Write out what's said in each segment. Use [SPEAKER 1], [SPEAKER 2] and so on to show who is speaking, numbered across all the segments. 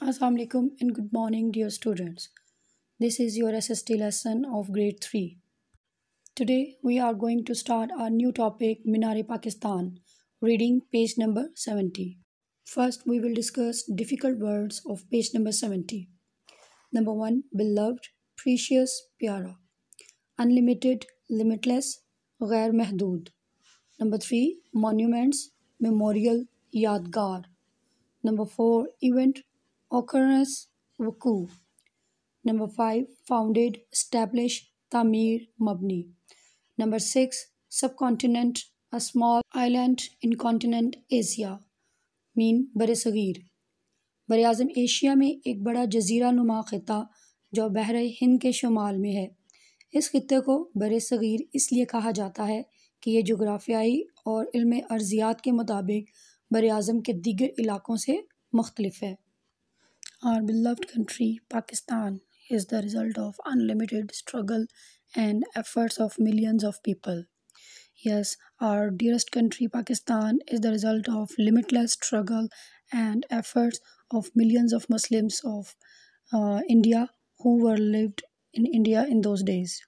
[SPEAKER 1] Assalamu alaikum and good morning dear students. This is your SST lesson of grade 3. Today we are going to start our new topic Minare Pakistan reading page number 70. First we will discuss difficult words of page number 70. Number 1 beloved, precious, pyara. Unlimited, limitless, ghair mahdood. Number 3 monuments, memorial, yadgar. Number 4 event occurrence वकू number five founded establish तामीर मबनी number six subcontinent a small island in continent Asia mean बर सग़ीर बर अज़म Asia में एक बड़ा जजीरा नुमा ख़िता जो बहर हिंद के शुमाल में है इस खत्े को बर सग़ीर इसलिए कहा जाता है कि ये जोग्राफियाई और इल्म अर्जियात के मुताबिक बर अज़म के दीगर इलाकों से मुख्तलफ़ है Our beloved country, Pakistan, is the result of unlimited struggle and efforts of millions of people. Yes, our dearest country, Pakistan, is the result of limitless struggle and efforts of millions of Muslims of uh, India who were lived in India in those days.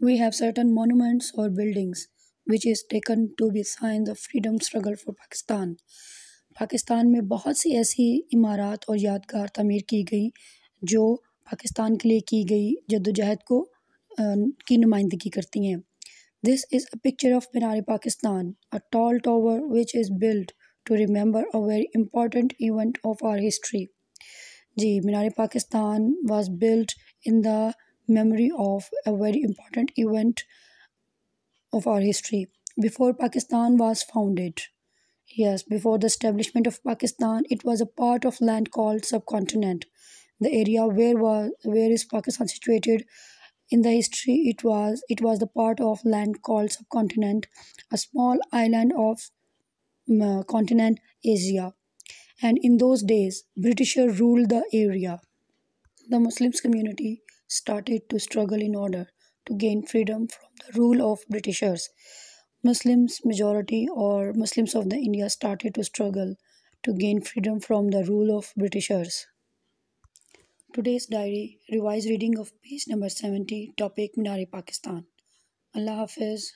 [SPEAKER 1] We have certain monuments or buildings which is taken to be signs of freedom struggle for Pakistan. Pakistan में बहुत सी ऐसी इमारत और यादगार तमीर की गई जो पाकिस्तान के लिए की गई जदोजहद को की नुमाइंदगी करती हैं this is a picture of Minar Pakistan a tall tower which is build to remember a very important event of our history जी Minar Pakistan was build in the memory of a very important event of our history before Pakistan was founded Yes, before the establishment of Pakistan, it was a part of land called subcontinent. The area where was where is Pakistan situated in the history it was it was the part of land called subcontinent, a small island of um, uh, continent Asia. And in those days, Britisher ruled the area. The Muslims community started to struggle in order to gain freedom from the rule of Britishers. Muslims majority or Muslims of the India started to struggle to gain freedom from the rule of Britishers. Today's diary revised reading of page number 70 topic Minari Pakistan. Allah Hafiz